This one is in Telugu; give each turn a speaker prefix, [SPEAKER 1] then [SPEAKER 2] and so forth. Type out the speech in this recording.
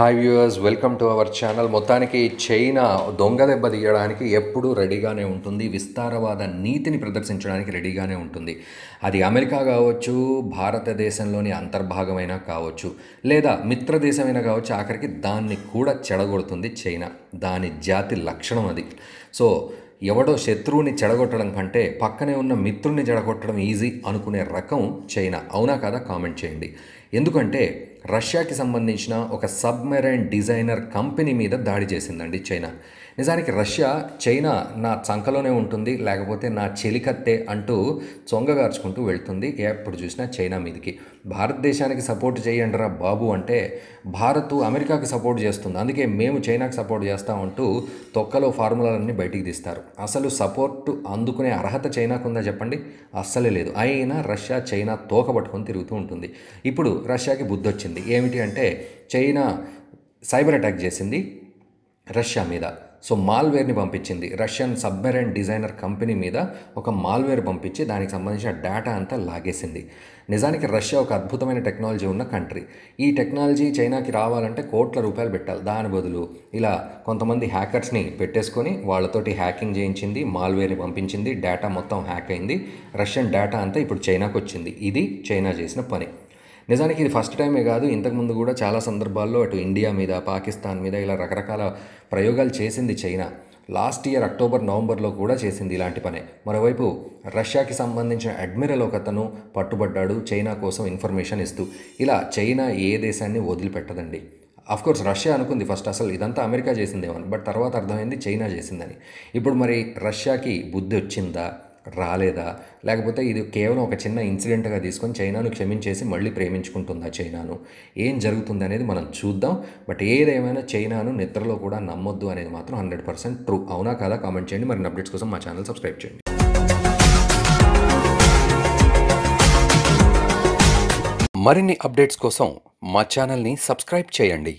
[SPEAKER 1] hi viewers welcome to our channel మొత్తానికి చైనా దొంగ దెబ్బ తీయడానికి ఎప్పుడూ రెడీగానే ఉంటుంది విస్తారవాద నీతిని ప్రదర్శించడానికి రెడీగానే ఉంటుంది అది అమెరికా కావచ్చు భారతదేశంలోని అంతర్భాగమైనా కావచ్చు లేదా మిత్ర దేశమైనా కావచ్చు ఆఖరికి దాన్ని కూడా చెడగొడుతుంది చైనా దాని జాతి లక్షణం అది సో ఎవడో శత్రువుని చెడగొట్టడం కంటే పక్కనే ఉన్న మిత్రుని చెడగొట్టడం ఈజీ అనుకునే రకం చైనా అవునా కాదా కామెంట్ చేయండి ఎందుకంటే రష్యాకి సంబంధించిన ఒక సబ్మెరైన్ డిజైనర్ కంపెనీ మీద దాడి చేసిందండి చైనా నిజానికి రష్యా చైనా నా చంకలోనే ఉంటుంది లేకపోతే నా చెలికత్తే అంటూ చొంగగార్చుకుంటూ వెళ్తుంది ఎప్పుడు చూసినా చైనా మీదకి భారతదేశానికి సపోర్ట్ చేయండిరా బాబు అంటే భారత్ అమెరికాకి సపోర్ట్ చేస్తుంది అందుకే మేము చైనాకి సపోర్ట్ చేస్తామంటూ తొక్కలో ఫార్ములాలన్నీ బయటికి తీస్తారు అసలు సపోర్ట్ అందుకునే అర్హత చైనాకు ఉందా చెప్పండి అస్సలే లేదు అయినా రష్యా చైనా తోక పట్టుకొని తిరుగుతూ ఉంటుంది ఇప్పుడు రష్యాకి బుద్ధి వచ్చింది ఏమిటి అంటే చైనా సైబర్ అటాక్ చేసింది రష్యా మీద సో మాల్వేర్ని పంపించింది రష్యన్ సబ్మెరైన్ డిజైనర్ కంపెనీ మీద ఒక మాల్వేర్ పంపించి దానికి సంబంధించిన డేటా అంతా లాగేసింది నిజానికి రష్యా ఒక అద్భుతమైన టెక్నాలజీ ఉన్న కంట్రీ ఈ టెక్నాలజీ చైనాకి రావాలంటే కోట్ల రూపాయలు పెట్టాలి దాని బదులు ఇలా కొంతమంది హ్యాకర్స్ని పెట్టేసుకొని వాళ్ళతోటి హ్యాకింగ్ చేయించింది మాల్వేర్ని పంపించింది డేటా మొత్తం హ్యాక్ అయింది రష్యన్ డేటా అంతా ఇప్పుడు చైనాకు వచ్చింది ఇది చైనా చేసిన పని నిజానికి ఇది ఫస్ట్ టైమే కాదు ఇంతకుముందు కూడా చాలా సందర్భాల్లో అటు ఇండియా మీద పాకిస్తాన్ మీద ఇలా రకరకాల ప్రయోగాలు చేసింది చైనా లాస్ట్ ఇయర్ అక్టోబర్ నవంబర్లో కూడా చేసింది ఇలాంటి పనే మరోవైపు రష్యాకి సంబంధించిన అడ్మిరల్ ఒకతను పట్టుబడ్డాడు చైనా కోసం ఇన్ఫర్మేషన్ ఇస్తూ ఇలా చైనా ఏ దేశాన్ని వదిలిపెట్టదండి కోర్స్ రష్యా అనుకుంది ఫస్ట్ అసలు ఇదంతా అమెరికా చేసిందేమని బట్ తర్వాత అర్థమైంది చైనా చేసిందని ఇప్పుడు మరి రష్యాకి బుద్ధి వచ్చిందా రాలేదా లేకపోతే ఇది కేవలం ఒక చిన్న ఇన్సిడెంట్గా తీసుకొని చైనాను క్షమించేసి మళ్ళీ ప్రేమించుకుంటుందా చైనాను ఏం జరుగుతుంది అనేది మనం చూద్దాం బట్ ఏదేమైనా చైనాను నిద్రలో కూడా నమ్మొద్దు అనేది మాత్రం హండ్రెడ్ పర్సెంట్ ట్రూ అవునా కాదా కామెంట్ చేయండి మరి అప్డేట్స్ కోసం మా ఛానల్ సబ్స్క్రైబ్ చేయండి మరిన్ని అప్డేట్స్ కోసం మా ఛానల్ని సబ్స్క్రైబ్ చేయండి